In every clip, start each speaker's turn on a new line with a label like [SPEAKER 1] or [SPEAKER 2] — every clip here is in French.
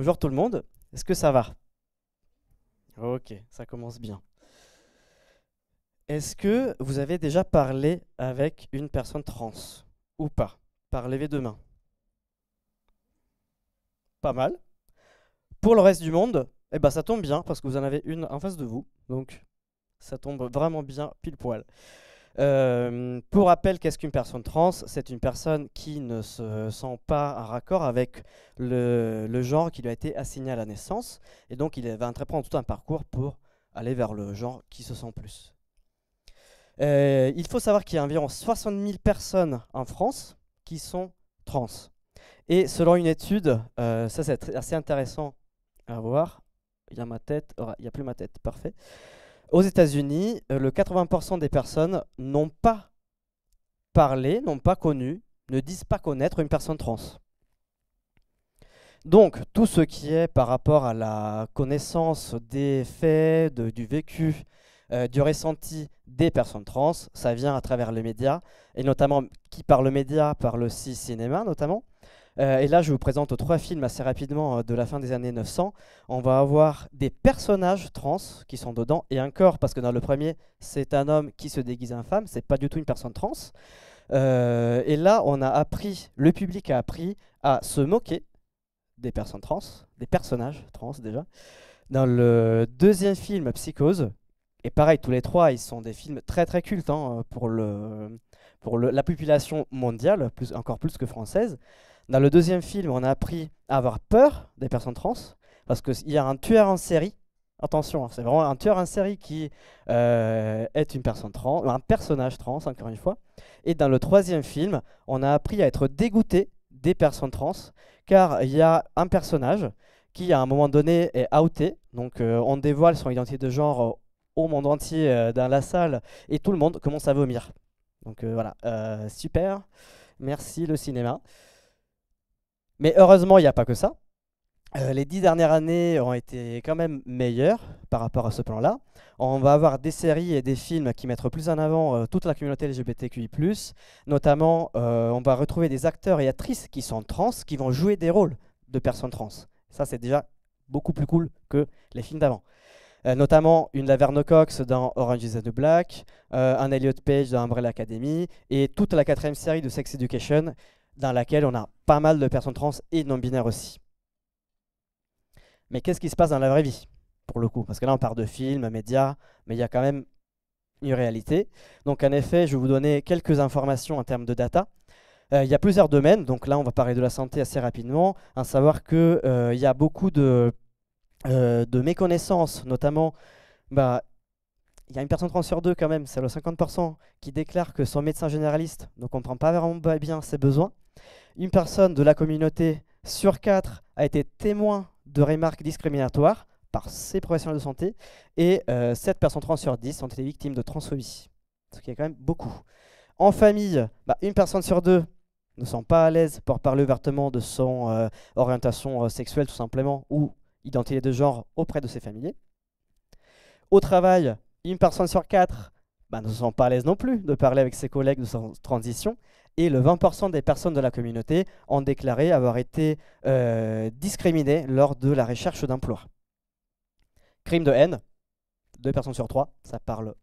[SPEAKER 1] Bonjour tout le monde, est-ce que ça va Ok, ça commence bien. Est-ce que vous avez déjà parlé avec une personne trans ou pas Par lever de main. Pas mal. Pour le reste du monde, eh ben ça tombe bien parce que vous en avez une en face de vous. Donc ça tombe vraiment bien pile poil. Euh, pour rappel, qu'est-ce qu'une personne trans C'est une personne qui ne se sent pas en raccord avec le, genre qui lui a été assigné à la naissance. Et donc, il va entreprendre tout un parcours pour aller vers le genre qui se sent plus. Euh, il faut savoir qu'il y a environ 60 000 personnes en France qui sont trans. Et selon une étude, euh, ça c'est assez intéressant à voir, il y a ma tête, oh, il n'y a plus ma tête, parfait. Aux États-Unis, euh, le 80% des personnes n'ont pas parlé, n'ont pas connu, ne disent pas connaître une personne trans. Donc, tout ce qui est par rapport à la connaissance des faits, du vécu, euh, du ressenti des personnes trans, ça vient à travers les médias, et notamment qui par le média, par le cinéma notamment, euh, et là, je vous présente trois films assez rapidement euh, de la fin des années 900. On va avoir des personnages trans qui sont dedans et un corps, parce que dans le premier, c'est un homme qui se déguise en femme, c'est pas du tout une personne trans. Euh, et là, on a appris, le public a appris à se moquer des personnes trans, des personnages trans déjà. Dans le deuxième film, Psychose, et pareil, tous les trois, ils sont des films très très cultes hein, pour, le, pour la population mondiale, plus, encore plus que française. Dans le deuxième film, on a appris à avoir peur des personnes trans, parce qu'il y a un tueur en série Attention, hein, c'est vraiment un tueur en série qui euh, est une personne trans, un personnage trans, encore une fois. Et dans le troisième film, on a appris à être dégoûté des personnes trans, car il y a un personnage qui, à un moment donné, est outé. Donc, euh, on dévoile son identité de genre euh, au monde entier dans la salle, et tout le monde commence à vomir. Donc, voilà, super, merci le cinéma. Mais heureusement, il n'y a pas que ça. Euh, les dix dernières années ont été quand même meilleures par rapport à ce plan-là. On va avoir des séries et des films qui mettent plus en avant euh, toute la communauté LGBTQI+. Notamment, euh, on va retrouver des acteurs et actrices qui sont trans, qui vont jouer des rôles de personnes trans. Ça, c'est déjà beaucoup plus cool que les films d'avant. notamment une Laverne Cox dans Orange is the New Black, un Elliot Page dans Umbrella Academy, et toute la quatrième série de Sex Education dans laquelle on a pas mal de personnes trans et non-binaires aussi. Mais qu'est-ce qui se passe dans la vraie vie, pour le coup Parce que là, on parle de films, médias, mais il y a quand même une réalité. Donc, en effet, je vais vous donner quelques informations en termes de data. Euh, il y a plusieurs domaines, donc là, on va parler de la santé assez rapidement, à savoir qu'il euh, y a beaucoup de, euh, de méconnaissances, notamment bah, il y a une personne trans sur deux quand même, c'est le 50%, qui déclare que son médecin généraliste ne comprend pas vraiment bien ses besoins. Une personne de la communauté sur quatre a été témoin de remarques discriminatoires par ses professionnels de santé et 7 euh, personnes trans sur 10 ont été victimes de transphobie, ce qui est quand même beaucoup. En famille, bah, une personne sur deux ne sent pas à l'aise pour parler ouvertement de son euh, orientation euh, sexuelle tout simplement ou identité de genre auprès de ses familiers. Au travail, une personne sur quatre bah, ne ne sent pas à l'aise non plus de parler avec ses collègues de sa transition. Et le 20% des personnes de la communauté ont déclaré avoir été euh, discriminées lors de la recherche d'emploi. Crime de haine, deux personnes sur trois, ça parle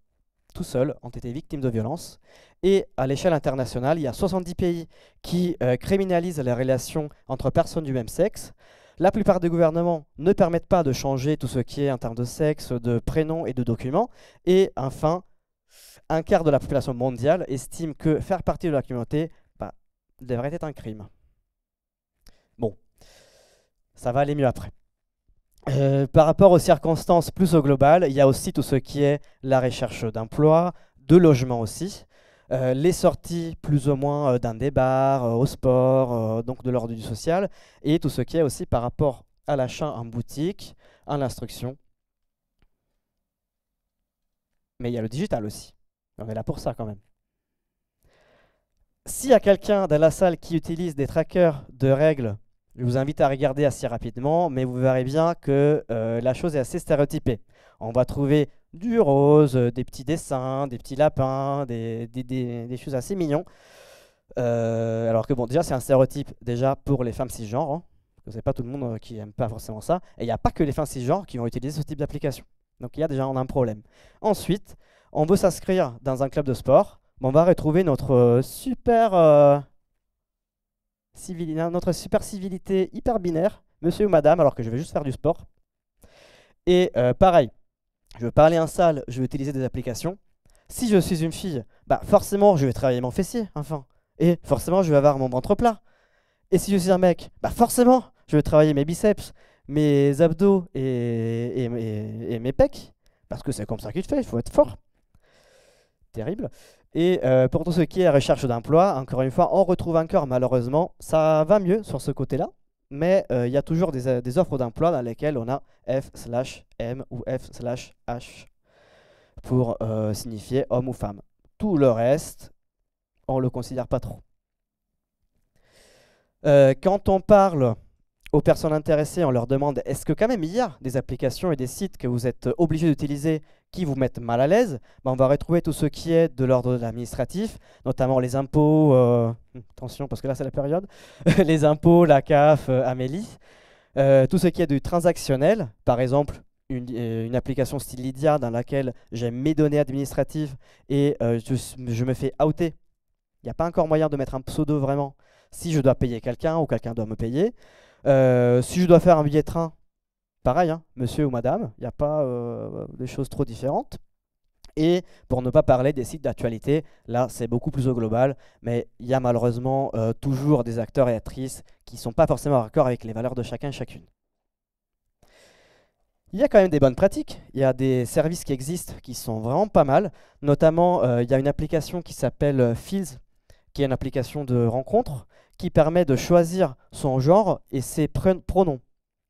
[SPEAKER 1] tout seul, ont été victimes de violences. Et à l'échelle internationale, il y a 70 pays qui euh, criminalisent les relations entre personnes du même sexe. La plupart des gouvernements ne permettent pas de changer tout ce qui est en termes de sexe, de prénom et de documents. Et enfin, un quart de la population mondiale estime que faire partie de la communauté bah, devrait être un crime. Bon, ça va aller mieux après. Euh, par rapport aux circonstances plus au global, il y a aussi tout ce qui est la recherche d'emploi, de logement aussi, euh, les sorties plus ou moins d'un euh, débat, euh, au sport, donc de l'ordre du social, et tout ce qui est aussi par rapport à l'achat en boutique, à l'instruction. Mais il y a le digital aussi. On est là pour ça quand même. S'il y a quelqu'un dans la salle qui utilise des trackers de règles, je vous invite à regarder assez rapidement, mais vous verrez bien que la chose est assez stéréotypée. On va trouver du rose, euh, des petits dessins, des petits lapins, des, des, des, choses assez mignons. Euh, alors que bon, déjà c'est un stéréotype déjà pour les femmes cisgenres, Vous hein. parce pas tout le monde euh, qui aime pas forcément ça. Et il n'y a pas que les femmes cisgenres qui vont utiliser ce type d'application. Donc il y a déjà un problème. Ensuite, on veut s'inscrire dans un club de sport, on va retrouver notre super notre super civilité hyper binaire, monsieur ou madame, alors que je vais juste faire du sport. Et pareil, je veux parler en salle, je veux utiliser des applications. Si je suis une fille, bah forcément je vais travailler mon fessier, enfin. Et forcément je vais avoir mon ventre plat. Et si je suis un mec, bah forcément je vais travailler mes biceps, mes abdos et, mes pecs. Parce que c'est comme ça qu'il fait, il faut être fort. Terrible. Et euh, pour tout ce qui est recherche d'emploi, encore une fois, on retrouve un encore malheureusement, ça va mieux sur ce côté-là mais euh, il y a toujours euh, des, offres d'emploi dans lesquelles on a F slash M ou F slash H pour euh, signifier homme ou femme. Tout le reste, on ne le considère pas trop. quand on parle aux personnes intéressées, on leur demande est-ce que quand même il y a des applications et des sites que vous êtes obligés d'utiliser qui vous mettent mal à l'aise, bah, on va retrouver tout ce qui est de l'ordre administratif, notamment les impôts, euh, hmm, attention parce que là c'est la période, les impôts, la CAF, euh, Amélie, euh, tout ce qui est du transactionnel, par exemple une, application style Lydia dans laquelle j'ai mes données administratives et je, je, me fais outer. Il n'y a pas encore moyen de mettre un pseudo vraiment si je dois payer quelqu'un ou quelqu'un doit me payer. si je dois faire un billet de train, pareil, hein. monsieur ou madame, il n'y a pas euh, des choses trop différentes. Et pour ne pas parler des sites d'actualité, là c'est beaucoup plus au global, mais il y a malheureusement euh, toujours des acteurs et actrices qui ne sont pas forcément d'accord avec les valeurs de chacun et chacune. Il y a quand même des bonnes pratiques, il y a des services qui existent qui sont vraiment pas mal, notamment euh, il y a une application qui s'appelle Fields, qui est une application de rencontre qui permet de choisir son genre et ses pronoms.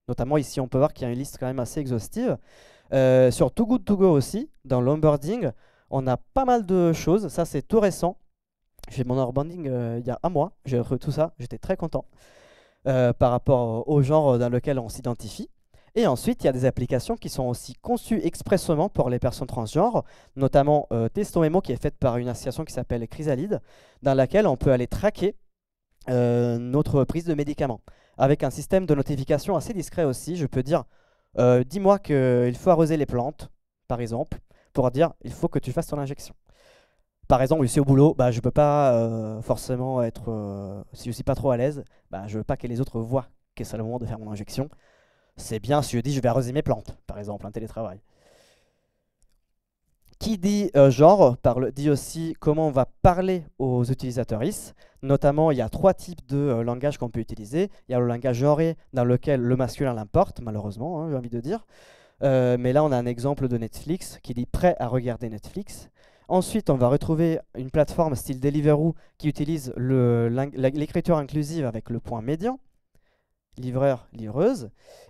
[SPEAKER 1] Notamment ici, on peut voir qu'il y a une liste quand même assez exhaustive. Euh, sur Too Good To Go aussi, dans l'onboarding, on a pas mal de choses. Ça, c'est tout récent. J'ai mon onboarding euh, il y a un mois. J'ai tout ça. J'étais très content euh, par rapport au genre dans lequel on s'identifie. Et ensuite, il y a des applications qui sont aussi conçues expressément pour les personnes transgenres, notamment Testo Memo qui est faite par une association qui s'appelle Chrysalide, dans laquelle on peut aller traquer notre prise de médicaments avec un système de notification assez discret aussi. Je peux dire, euh, dis-moi qu'il faut arroser les plantes, par exemple, pour dire, il faut que tu fasses ton injection. Par exemple, je au boulot, bah, je ne peux pas euh, forcément être, si euh, je ne suis pas trop à l'aise, bah, je ne veux pas que les autres voient que c'est le moment de faire mon injection. C'est bien si je dis, je vais arroser mes plantes, par exemple, un télétravail. Qui dit euh, genre parle, dit aussi comment on va parler aux utilisateurs IS. Notamment, il y a trois types de euh, langage langages qu'on peut utiliser. Il y a le langage genré, dans lequel le masculin l'importe, malheureusement, hein, j'ai envie de dire. Euh, mais là, on a un exemple de Netflix qui dit prêt à regarder Netflix. Ensuite, on va retrouver une plateforme style Deliveroo qui utilise l'écriture inclusive avec le point médian livreur, livreuse.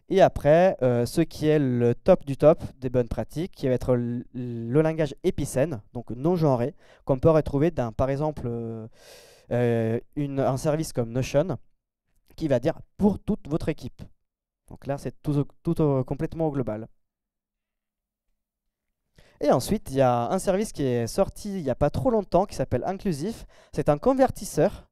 [SPEAKER 1] Et après, euh, ce qui est le top du top des bonnes pratiques, qui va être le, langage épicène, donc non genré, qu'on peut retrouver dans, par exemple, euh, euh, un service comme Notion, qui va dire pour toute votre équipe. Donc là, c'est tout, complètement au global. Et ensuite, il y a un service qui est sorti il n'y a pas trop longtemps qui s'appelle Inclusif. C'est un convertisseur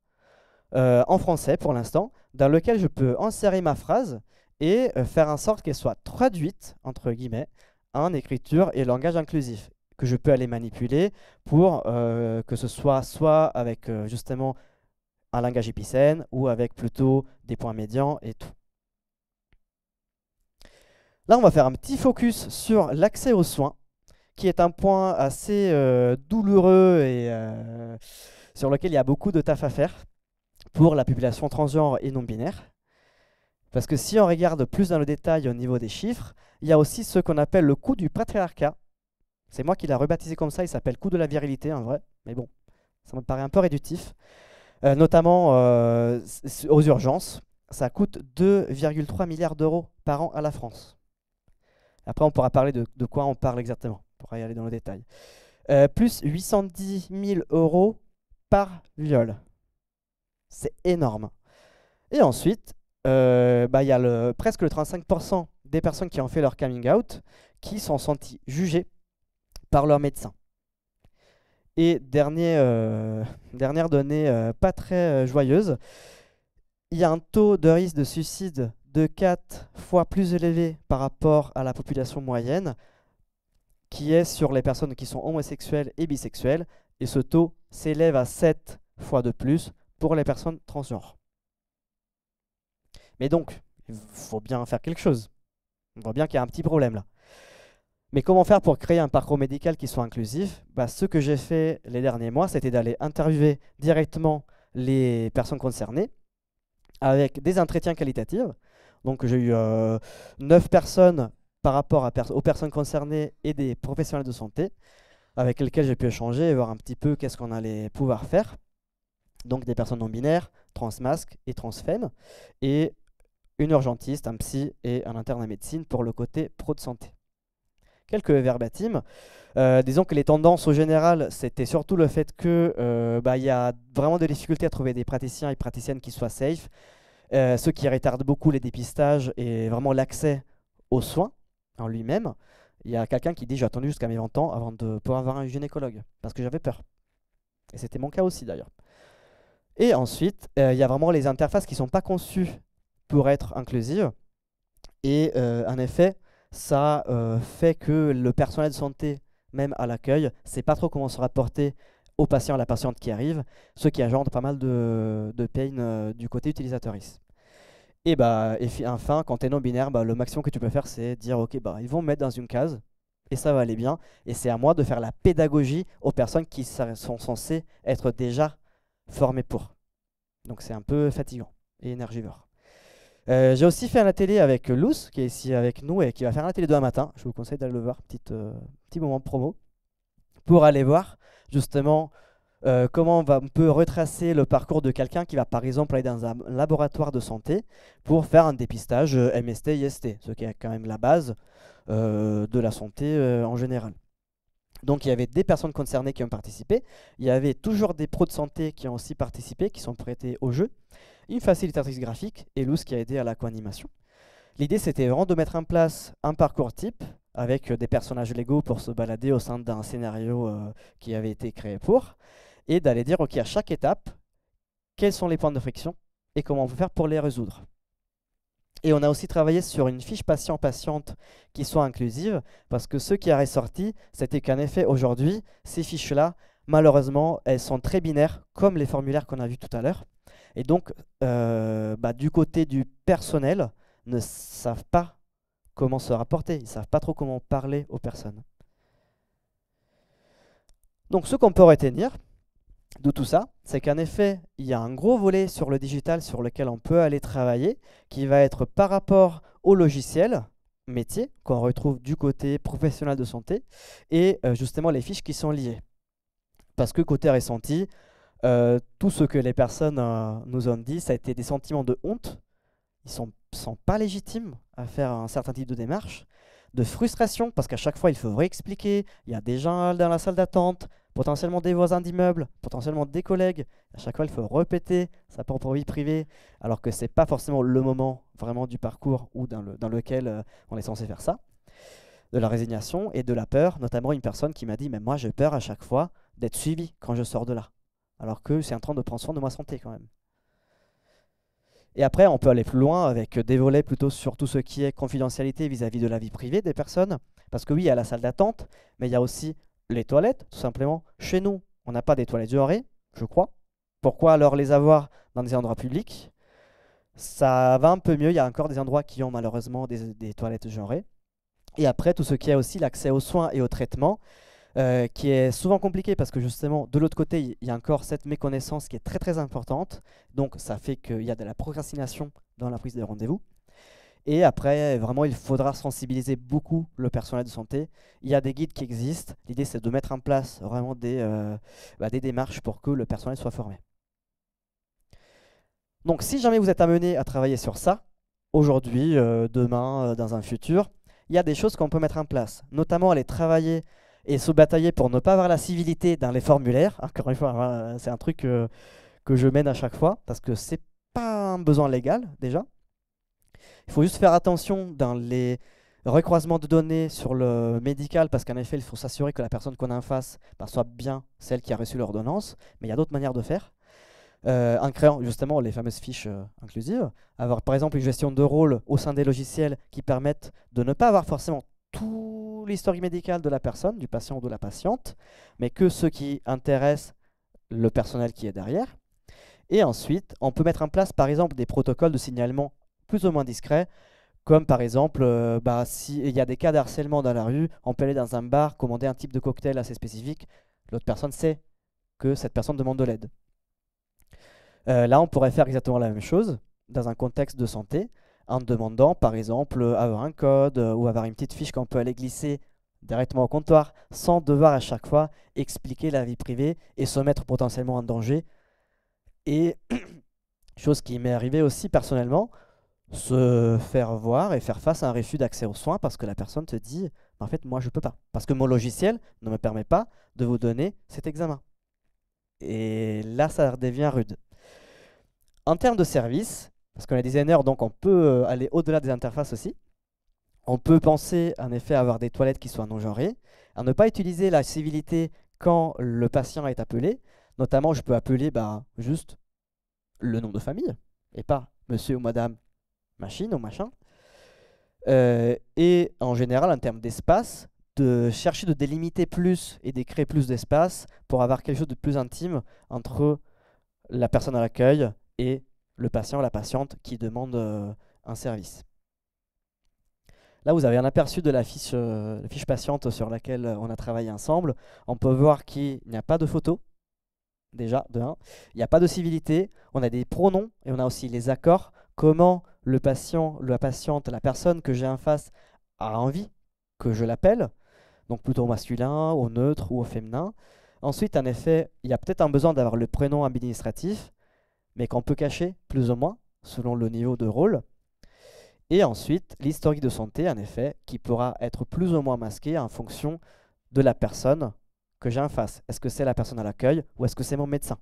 [SPEAKER 1] euh, en français pour l'instant, dans lequel je peux insérer ma phrase et euh, faire en sorte qu'elle soit traduite, entre guillemets, en écriture et langage inclusif, que je peux aller manipuler pour euh, que ce soit soit avec justement un langage épicène ou avec plutôt des points médians et tout. Là, on va faire un petit focus sur l'accès aux soins, qui est un point assez douloureux et sur lequel il y a beaucoup de taf à faire pour la population transgenre et non binaire. Parce que si on regarde plus dans le détail au niveau des chiffres, il y a aussi ce qu'on appelle le coût du patriarcat. C'est moi qui l'ai rebaptisé comme ça, il s'appelle coût de la virilité en vrai, mais bon, ça me paraît un peu réductif. Euh, notamment euh, aux urgences, ça coûte 2,3 milliards d'euros par an à la France. Après, on pourra parler de, quoi on parle exactement, on pourra y aller dans le détail. Euh, plus 810 000 euros par viol. C'est énorme. Et ensuite, euh, bah, il y a presque le 35% des personnes qui ont fait leur coming out qui sont senties jugées par leur médecin. Et euh, dernière donnée euh, pas très joyeuse, il y a un taux de risque de suicide de 4 fois plus élevé par rapport à la population moyenne qui est sur les personnes qui sont homosexuelles et bisexuelles. Et ce taux s'élève à 7 fois de plus pour les personnes transgenres. Mais donc, il faut bien faire quelque chose. On voit bien qu'il y a un petit problème là. Mais comment faire pour créer un parcours médical qui soit inclusif bah, Ce que j'ai fait les derniers mois, c'était d'aller interviewer directement les personnes concernées avec des entretiens qualitatifs. Donc j'ai eu euh, neuf personnes par rapport aux personnes concernées et des professionnels de santé avec lesquels j'ai pu échanger et voir un petit peu qu'est-ce qu'on allait pouvoir faire donc des personnes non binaires, transmasques et transfemmes, et une urgentiste, un psy et un interne à médecine pour le côté pro de santé. Quelques verbatims. Euh, disons que les tendances au général, c'était surtout le fait que euh, bah, y a vraiment des difficultés à trouver des praticiens et praticiennes qui soient safe, euh, ce qui retarde beaucoup les dépistages et vraiment l'accès aux soins en lui-même. Il y a quelqu'un qui dit j'ai attendu jusqu'à mes 20 ans avant de pouvoir avoir un gynécologue parce que j'avais peur. Et c'était mon cas aussi d'ailleurs. Et ensuite, euh, il y a vraiment les interfaces qui ne sont pas conçues pour être inclusives. Et euh, en effet, ça euh, fait que le personnel de santé, même à l'accueil, ne sait pas trop comment se rapporter au patient, à la patiente qui arrive, ce qui agente pas mal de, de pain du côté utilisateuriste. Et, bah, enfin, quand tu es non-binaire, bah, le maximum que tu peux faire, c'est dire, OK, bah, ils vont me mettre dans une case, et ça va aller bien. Et c'est à moi de faire la pédagogie aux personnes qui sont censées être déjà formé pour. Donc c'est un peu fatigant et énergivore. Euh, j'ai aussi fait la télé avec Luz, qui est ici avec nous et qui va faire la télé demain matin. Je vous conseille d'aller le voir, euh, petit moment promo, pour aller voir justement euh, comment on, va, on, peut retracer le parcours de quelqu'un qui va par exemple aller dans un laboratoire de santé pour faire un dépistage MST-IST, ce qui est quand même la base de la santé en général. Donc il y avait des personnes concernées qui ont participé. Il y avait toujours des pros de santé qui ont aussi participé, qui sont prêtés au jeu. Une facilitatrice graphique et Luz qui a aidé à la co-animation. L'idée c'était vraiment de mettre en place un parcours type avec euh, des personnages Lego pour se balader au sein d'un scénario euh, qui avait été créé pour et d'aller dire ok à chaque étape quels sont les points de friction et comment on peut faire pour les résoudre. Et on a aussi travaillé sur une fiche patient-patiente qui soit inclusive, parce que ce qui a ressorti, c'était qu'en effet, aujourd'hui, ces fiches-là, malheureusement, elles sont très binaires, comme les formulaires qu'on a vus tout à l'heure. Et donc, euh, bah, du côté du personnel, ne savent pas comment se rapporter, ils ne savent pas trop comment parler aux personnes. Donc ce qu'on peut retenir, de tout ça, c'est qu'en effet, il y a un gros volet sur le digital sur lequel on peut aller travailler, qui va être par rapport au logiciel métier qu'on retrouve du côté professionnel de santé et euh, justement les fiches qui sont liées. Parce que côté ressenti, euh, tout ce que les personnes euh, nous ont dit, ça a été des sentiments de honte. Ils ne sont, sont, pas légitimes à faire un certain type de démarche, de frustration, parce qu'à chaque fois, il faut réexpliquer, il y a des gens dans la salle d'attente, potentiellement des voisins d'immeubles, potentiellement des collègues. À chaque fois, il faut répéter sa propre vie privée, alors que ce n'est pas forcément le moment vraiment du parcours ou dans, le, dans lequel euh, on est censé faire ça. De la résignation et de la peur, notamment une personne qui m'a dit Mais moi, j'ai peur à chaque fois d'être suivi quand je sors de là, alors que c'est en train de prendre soin de ma santé quand même. Et après, on peut aller plus loin avec des volets plutôt sur tout ce qui est confidentialité vis-à-vis -vis de la vie privée des personnes. Parce que oui, il y a la salle d'attente, mais il y a aussi les toilettes, tout simplement. Chez nous, on n'a pas des toilettes genrées, je crois. Pourquoi alors les avoir dans des endroits publics Ça va un peu mieux, il y a encore des endroits qui ont malheureusement des, toilettes genrées. Et après, tout ce qui est aussi l'accès aux soins et aux traitements, euh, qui est souvent compliqué parce que justement, de l'autre côté, il y a encore cette méconnaissance qui est très très importante. Donc ça fait qu'il y a de la procrastination dans la prise de rendez-vous. Et après, vraiment, il faudra sensibiliser beaucoup le personnel de santé. Il y a des guides qui existent. L'idée, c'est de mettre en place vraiment des, euh, bah, des démarches pour que le personnel soit formé. Donc, si jamais vous êtes amené à travailler sur ça, aujourd'hui, euh, demain, euh, dans un futur, il y a des choses qu'on peut mettre en place. Notamment, aller travailler et se batailler pour ne pas avoir la civilité dans les formulaires. Encore une fois, c'est un truc que je mène à chaque fois parce que c'est pas un besoin légal déjà. Il faut juste faire attention dans les recroisements de données sur le médical, parce qu'en effet, il faut s'assurer que la personne qu'on a en face ben, soit bien celle qui a reçu l'ordonnance, mais il y a d'autres manières de faire. Euh, en créant justement les fameuses fiches euh, inclusives, avoir par exemple une gestion de rôle au sein des logiciels qui permettent de ne pas avoir forcément tout l'historique médicale de la personne, du patient ou de la patiente, mais que ce qui intéresse le personnel qui est derrière. Et ensuite, on peut mettre en place par exemple des protocoles de signalement plus ou moins discrets, comme par exemple, euh, bah, s'il y a des cas d'harcèlement dans la rue, aller dans un bar, commander un type de cocktail assez spécifique, l'autre personne sait que cette personne demande de l'aide. Euh, là, on pourrait faire exactement la même chose dans un contexte de santé, en demandant par exemple euh, avoir un code ou avoir une petite fiche qu'on peut aller glisser directement au comptoir sans devoir à chaque fois expliquer la vie privée et se mettre potentiellement en danger. Et chose qui m'est arrivée aussi personnellement, se faire voir et faire face à un refus d'accès aux soins parce que la personne te dit en fait moi je peux pas parce que mon logiciel ne me permet pas de vous donner cet examen et là ça devient rude en termes de service parce qu'on est designer donc on peut euh, aller au-delà des interfaces aussi on peut penser en effet à avoir des toilettes qui soient non genrées à ne pas utiliser la civilité quand le patient est appelé notamment je peux appeler bah, juste le nom de famille et pas monsieur ou madame machine ou machin. Euh, et en général, en termes d'espace, de chercher de délimiter plus et de créer plus d'espace pour avoir quelque chose de plus intime entre la personne à l'accueil et le patient, ou la patiente qui demande euh, un service. Là, vous avez un aperçu de la fiche, euh, la fiche patiente sur laquelle on a travaillé ensemble. On peut voir qu'il n'y a pas de photo, déjà, de 1. Il n'y a pas de civilité. On a des pronoms et on a aussi les accords comment le patient, la patiente, la personne que j'ai en face a envie que je l'appelle, donc plutôt au masculin, au neutre ou au féminin. Ensuite, en effet, il y a peut-être un besoin d'avoir le prénom administratif, mais qu'on peut cacher plus ou moins selon le niveau de rôle. Et ensuite, l'historique de santé, en effet, qui pourra être plus ou moins masqué en fonction de la personne que j'ai en face. Est-ce que c'est la personne à l'accueil ou est-ce que c'est mon médecin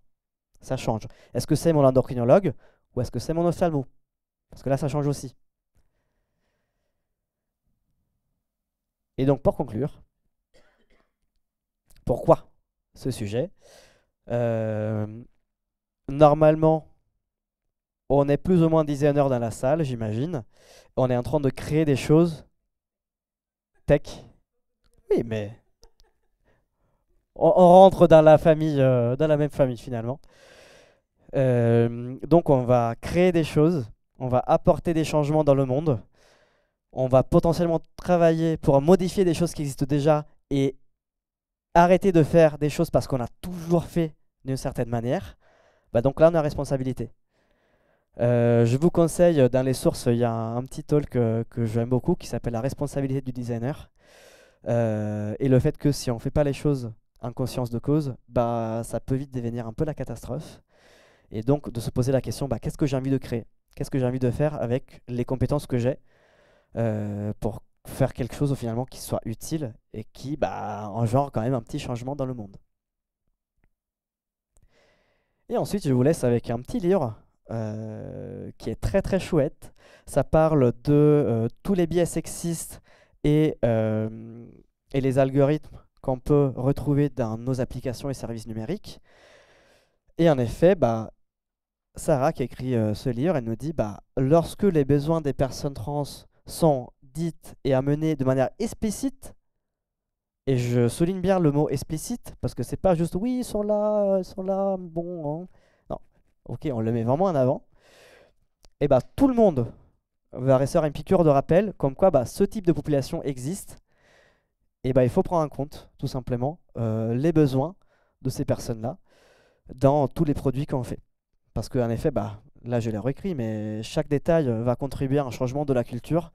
[SPEAKER 1] Ça change. Est-ce que c'est mon endocrinologue ou est-ce que c'est mon ophthalmo parce que là, ça change aussi. Et donc, pour conclure, pourquoi ce sujet euh, Normalement, on est plus ou moins designer dans la salle, j'imagine. On est en train de créer des choses tech. Oui, mais on, rentre dans la famille, euh, dans la même famille finalement. Euh, donc, on va créer des choses on va apporter des changements dans le monde, on va potentiellement travailler pour modifier des choses qui existent déjà et arrêter de faire des choses parce qu'on a toujours fait d'une certaine manière, bah, donc là on a responsabilité. Euh, je vous conseille, euh, dans les sources, il y a un, petit talk euh, que, j'aime beaucoup qui s'appelle La responsabilité du designer. et le fait que si on ne fait pas les choses en conscience de cause, bah, ça peut vite devenir un peu la catastrophe. Et donc de se poser la question, bah, qu'est-ce que j'ai envie de créer Qu'est-ce que j'ai envie de faire avec les compétences que j'ai euh, pour faire quelque chose finalement qui soit utile et qui bah, engendre quand même un petit changement dans le monde. Et ensuite, je vous laisse avec un petit livre euh, qui est très très chouette. Ça parle de euh, tous les biais sexistes et, et les algorithmes qu'on peut retrouver dans nos applications et services numériques. Et en effet, bah, Sarah, qui écrit euh, ce livre, elle nous dit bah, lorsque les besoins des personnes trans sont dits et amenés de manière explicite, et je souligne bien le mot explicite parce que c'est pas juste oui, ils sont là, ils sont là, bon. Hein. Non, ok, on le met vraiment en avant. Et bah, tout le monde va recevoir une piqûre de rappel comme quoi bah, ce type de population existe. Et bah, il faut prendre en compte, tout simplement, euh, les besoins de ces personnes-là dans tous les produits qu'on fait. Parce qu'en effet, bah, là je l'ai réécrit, mais chaque détail euh, va contribuer à un changement de la culture.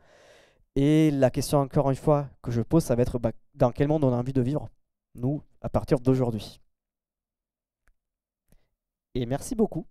[SPEAKER 1] Et la question, encore une fois, que je pose, ça va être bah, dans quel monde on a envie de vivre, nous, à partir d'aujourd'hui. Et merci beaucoup.